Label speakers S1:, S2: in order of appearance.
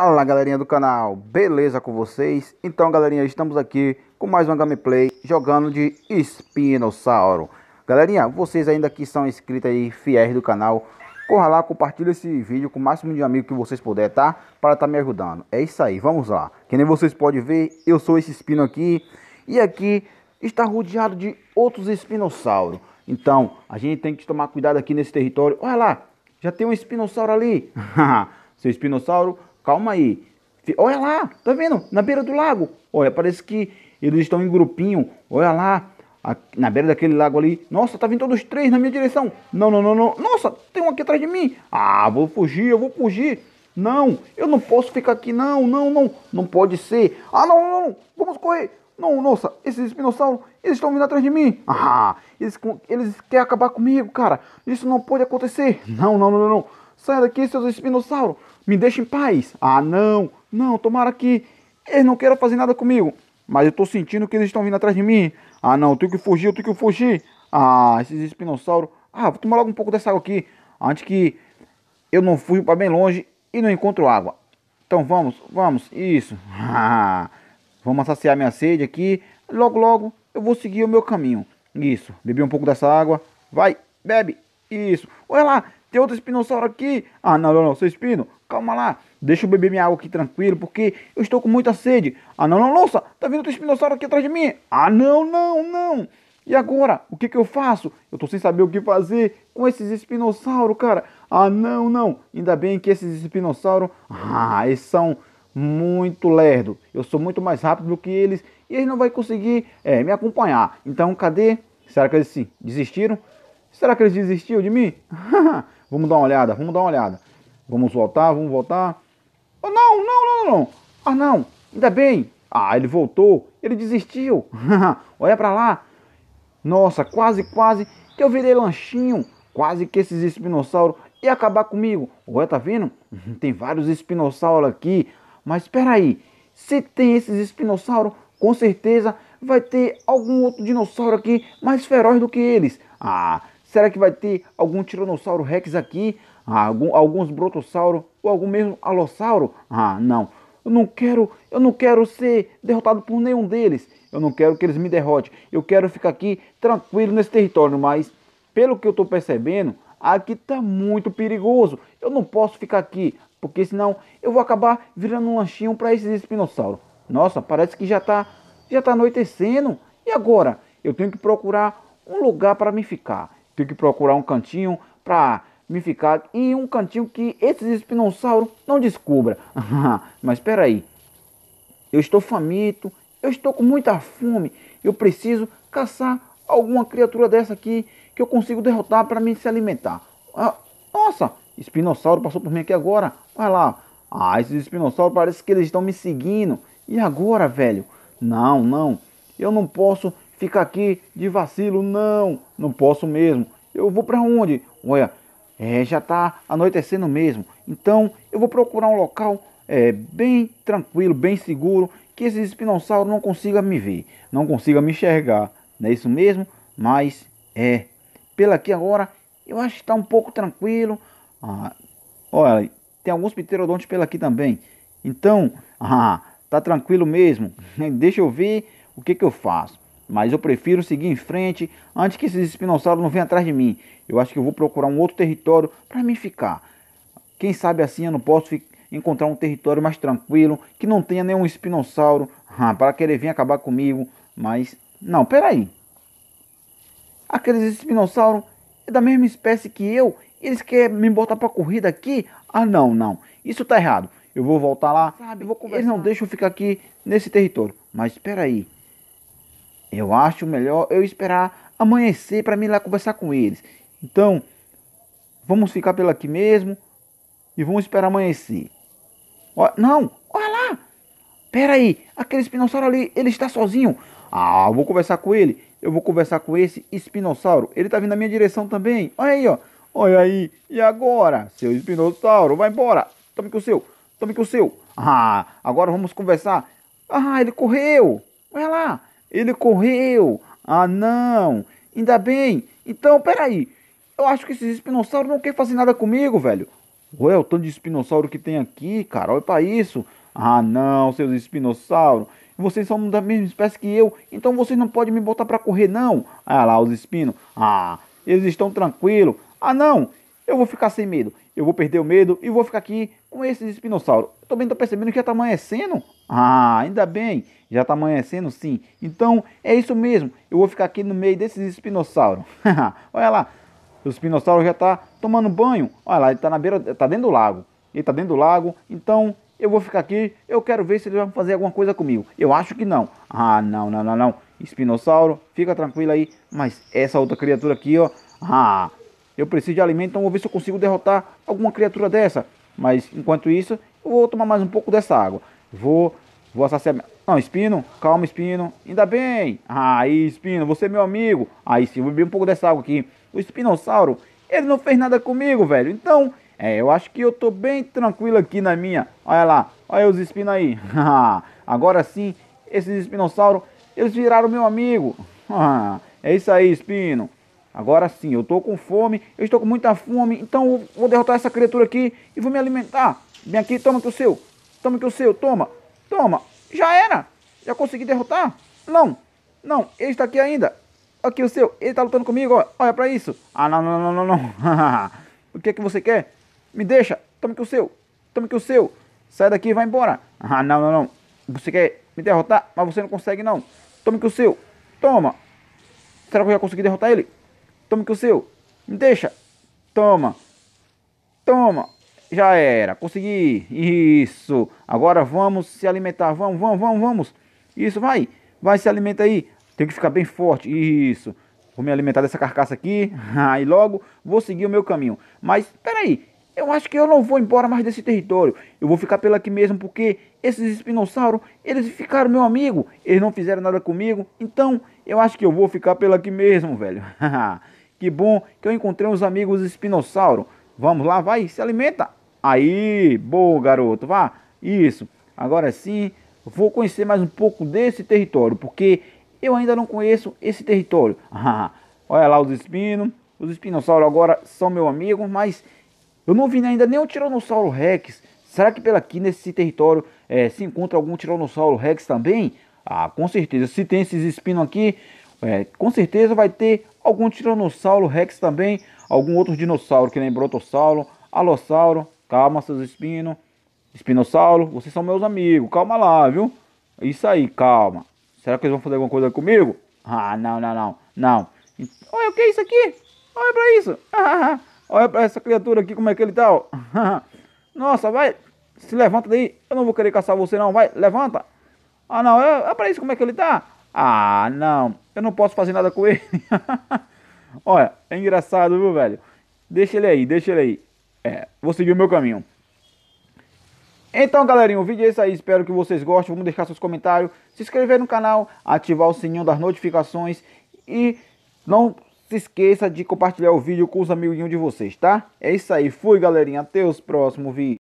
S1: Fala galerinha do canal, beleza com vocês? Então galerinha, estamos aqui com mais uma gameplay jogando de Espinossauro Galerinha, vocês ainda que são inscritos aí, fiéis do canal Corra lá, compartilha esse vídeo com o máximo de amigo que vocês puder, tá? Para estar tá me ajudando, é isso aí, vamos lá Que nem vocês podem ver, eu sou esse Espino aqui E aqui está rodeado de outros Espinossauros Então, a gente tem que tomar cuidado aqui nesse território Olha lá, já tem um Espinossauro ali Seu Espinossauro calma aí. Olha lá, tá vendo? Na beira do lago. Olha, parece que eles estão em grupinho. Olha lá, na beira daquele lago ali. Nossa, tá vindo todos três na minha direção. Não, não, não, não. Nossa, tem um aqui atrás de mim. Ah, vou fugir, eu vou fugir. Não, eu não posso ficar aqui, não, não, não. Não pode ser. Ah, não, não, não. Vamos correr. Não, nossa, esses espinossauros, eles estão vindo atrás de mim. Ah, eles, eles querem acabar comigo, cara. Isso não pode acontecer. Não, não, não, não. Saia daqui, seus espinossauros. Me deixa em paz. Ah, não, não, tomara que eles não queiram fazer nada comigo. Mas eu tô sentindo que eles estão vindo atrás de mim. Ah, não, eu tenho que fugir, eu tenho que fugir. Ah, esses espinossauros. Ah, vou tomar logo um pouco dessa água aqui. Antes que eu não fui para bem longe e não encontro água. Então vamos, vamos, isso. vamos saciar minha sede aqui. Logo, logo eu vou seguir o meu caminho. Isso, bebi um pouco dessa água. Vai, bebe. Isso. Olha lá, tem outro espinossauro aqui. Ah, não, não, não, seu espino, calma lá. Deixa eu beber minha água aqui tranquilo, porque eu estou com muita sede. Ah, não, não, louça. tá vindo outro espinossauro aqui atrás de mim. Ah, não, não, não. E agora, o que que eu faço? Eu tô sem saber o que fazer com esses espinossauros, cara. Ah, não, não. Ainda bem que esses espinossauros, ah, eles são muito lerdo. Eu sou muito mais rápido do que eles e eles não vão conseguir é, me acompanhar. Então, cadê? Será que eles sim, desistiram? Será que eles desistiram de mim? Vamos dar uma olhada, vamos dar uma olhada. Vamos voltar, vamos voltar. Oh, não, não, não, não. Ah, não, ainda bem. Ah, ele voltou, ele desistiu. Olha para lá. Nossa, quase, quase que eu virei lanchinho. Quase que esses espinossauros iam acabar comigo. Olha, tá vendo? Tem vários espinossauros aqui. Mas espera aí, se tem esses espinossauros, com certeza vai ter algum outro dinossauro aqui mais feroz do que eles. Ah, Será que vai ter algum Tiranossauro Rex aqui? Ah, algum, alguns Brotossauro ou algum mesmo Alossauro? Ah, não. Eu não quero, eu não quero ser derrotado por nenhum deles. Eu não quero que eles me derrotem. Eu quero ficar aqui tranquilo nesse território, mas pelo que eu estou percebendo, aqui está muito perigoso. Eu não posso ficar aqui, porque senão eu vou acabar virando um lanchinho para esses espinossauros. Nossa, parece que já está já tá anoitecendo. E agora? Eu tenho que procurar um lugar para me ficar. Tive que procurar um cantinho para me ficar e um cantinho que esses espinossauros não descubra. Mas espera aí. Eu estou faminto, eu estou com muita fome, eu preciso caçar alguma criatura dessa aqui que eu consigo derrotar para me se alimentar. Ah, nossa, espinossauro passou por mim aqui agora. Vai lá. Ah, esses espinossauros parece que eles estão me seguindo. E agora, velho? Não, não. Eu não posso fica aqui de vacilo. Não, não posso mesmo. Eu vou para onde? Olha, é, já está anoitecendo mesmo. Então eu vou procurar um local é, bem tranquilo, bem seguro, que esses espinossauros não consigam me ver, não consigam me enxergar. Não é isso mesmo? Mas é. Pelo aqui agora, eu acho que está um pouco tranquilo. Ah, olha, tem alguns pterodontes pelo aqui também. Então, ah, tá tranquilo mesmo. Deixa eu ver o que, que eu faço. Mas eu prefiro seguir em frente antes que esses espinossauros não venham atrás de mim. Eu acho que eu vou procurar um outro território para mim ficar. Quem sabe assim eu não posso encontrar um território mais tranquilo, que não tenha nenhum espinossauro ah, para querer vir acabar comigo. Mas, não, peraí. Aqueles espinossauros é da mesma espécie que eu eles querem me botar para corrida aqui? Ah, não, não. Isso tá errado. Eu vou voltar lá. Sabe, vou eles não deixam eu ficar aqui nesse território. Mas espera aí. Eu acho melhor eu esperar amanhecer para me lá conversar com eles. Então, vamos ficar pela aqui mesmo e vamos esperar amanhecer. Ó, não, olha lá! Pera aí, aquele espinossauro ali, ele está sozinho. Ah, eu vou conversar com ele. Eu vou conversar com esse espinossauro. Ele está vindo na minha direção também. Olha aí, ó. Olha aí. E agora? Seu espinossauro, vai embora. Tome com o seu. Tome com o seu. Ah, agora vamos conversar. Ah, ele correu. Olha lá. Ele correu! Ah, não! Ainda bem! Então, peraí! Eu acho que esses espinossauros não querem fazer nada comigo, velho! Olha o tanto de espinossauro que tem aqui, cara! Olha pra isso! Ah, não, seus espinossauros! Vocês são da mesma espécie que eu, então vocês não podem me botar pra correr, não! Ah lá, os espinos! Ah, eles estão tranquilos! Ah, não! Eu vou ficar sem medo! Eu vou perder o medo e vou ficar aqui com esses espinossauros! Eu também tô percebendo que já tá amanhecendo! Ah, ainda bem! Já tá amanhecendo, sim. Então, é isso mesmo. Eu vou ficar aqui no meio desses espinossauros. Olha lá. O espinossauro já tá tomando banho. Olha lá, ele tá na beira, tá dentro do lago. Ele tá dentro do lago. Então, eu vou ficar aqui. Eu quero ver se ele vai fazer alguma coisa comigo. Eu acho que não. Ah, não, não, não, não. Espinossauro, fica tranquilo aí. Mas essa outra criatura aqui, ó. Ah, eu preciso de alimento, então vou ver se eu consigo derrotar alguma criatura dessa. Mas enquanto isso, eu vou tomar mais um pouco dessa água. Vou Vou assassinar. Não, Espino, calma, Espino. Ainda bem. Aí, Espino, você é meu amigo. Aí sim, vou beber um pouco dessa água aqui. O Espinossauro, ele não fez nada comigo, velho. Então, é, eu acho que eu tô bem tranquilo aqui na minha. Olha lá, olha os espinos aí. Agora sim, esses espinossauros, eles viraram meu amigo. é isso aí, espino. Agora sim, eu tô com fome, eu estou com muita fome, então eu vou derrotar essa criatura aqui e vou me alimentar. Vem aqui, toma que o seu, toma que o seu, toma. Toma, já era. Já consegui derrotar? Não, não, ele está aqui ainda. Aqui o seu, ele está lutando comigo, olha para isso. Ah, não, não, não, não, não. o que é que você quer? Me deixa, toma aqui o seu, toma aqui o seu. Sai daqui e vai embora. Ah, não, não, não. Você quer me derrotar, mas você não consegue não. Toma aqui o seu, toma. Será que eu já consegui derrotar ele? Toma aqui o seu, me deixa. Toma, toma. Já era, consegui. Isso. Agora vamos se alimentar. Vamos, vamos, vamos, vamos. Isso, vai. Vai, se alimenta aí. Tem que ficar bem forte. Isso. Vou me alimentar dessa carcaça aqui. e logo vou seguir o meu caminho. Mas, peraí. Eu acho que eu não vou embora mais desse território. Eu vou ficar pela aqui mesmo porque esses espinossauros, eles ficaram meu amigo. Eles não fizeram nada comigo. Então, eu acho que eu vou ficar pela aqui mesmo, velho. que bom que eu encontrei os amigos espinossauro. Vamos lá, vai, se alimenta. Aí, boa, garoto, vá. Isso. Agora sim, vou conhecer mais um pouco desse território, porque eu ainda não conheço esse território. Ah, olha lá os espinos. Os espinossauros agora são meu amigo, mas eu não vi ainda nem o Tiranossauro Rex. Será que pela aqui nesse território é, se encontra algum Tiranossauro Rex também? Ah, com certeza. Se tem esses espinos aqui, é, com certeza vai ter algum Tiranossauro Rex também, algum outro dinossauro que nem Brotossauro, Alossauro, Calma, seus espinos. Espinossauro, vocês são meus amigos. Calma lá, viu? Isso aí, calma. Será que eles vão fazer alguma coisa comigo? Ah, não, não, não. Não. Olha o que é isso aqui? Olha pra isso. olha pra essa criatura aqui, como é que ele tá? Nossa, vai. Se levanta daí. Eu não vou querer caçar você não, vai. Levanta. Ah, não. Olha é, é pra isso, como é que ele tá? Ah, não. Eu não posso fazer nada com ele. olha, é engraçado, viu, velho? Deixa ele aí, deixa ele aí. É, vou seguir o meu caminho. Então, galerinha, o vídeo é isso aí. Espero que vocês gostem. Vamos deixar seus comentários, se inscrever no canal, ativar o sininho das notificações e não se esqueça de compartilhar o vídeo com os amiguinhos de vocês, tá? É isso aí. Fui, galerinha. Até os próximos vídeos.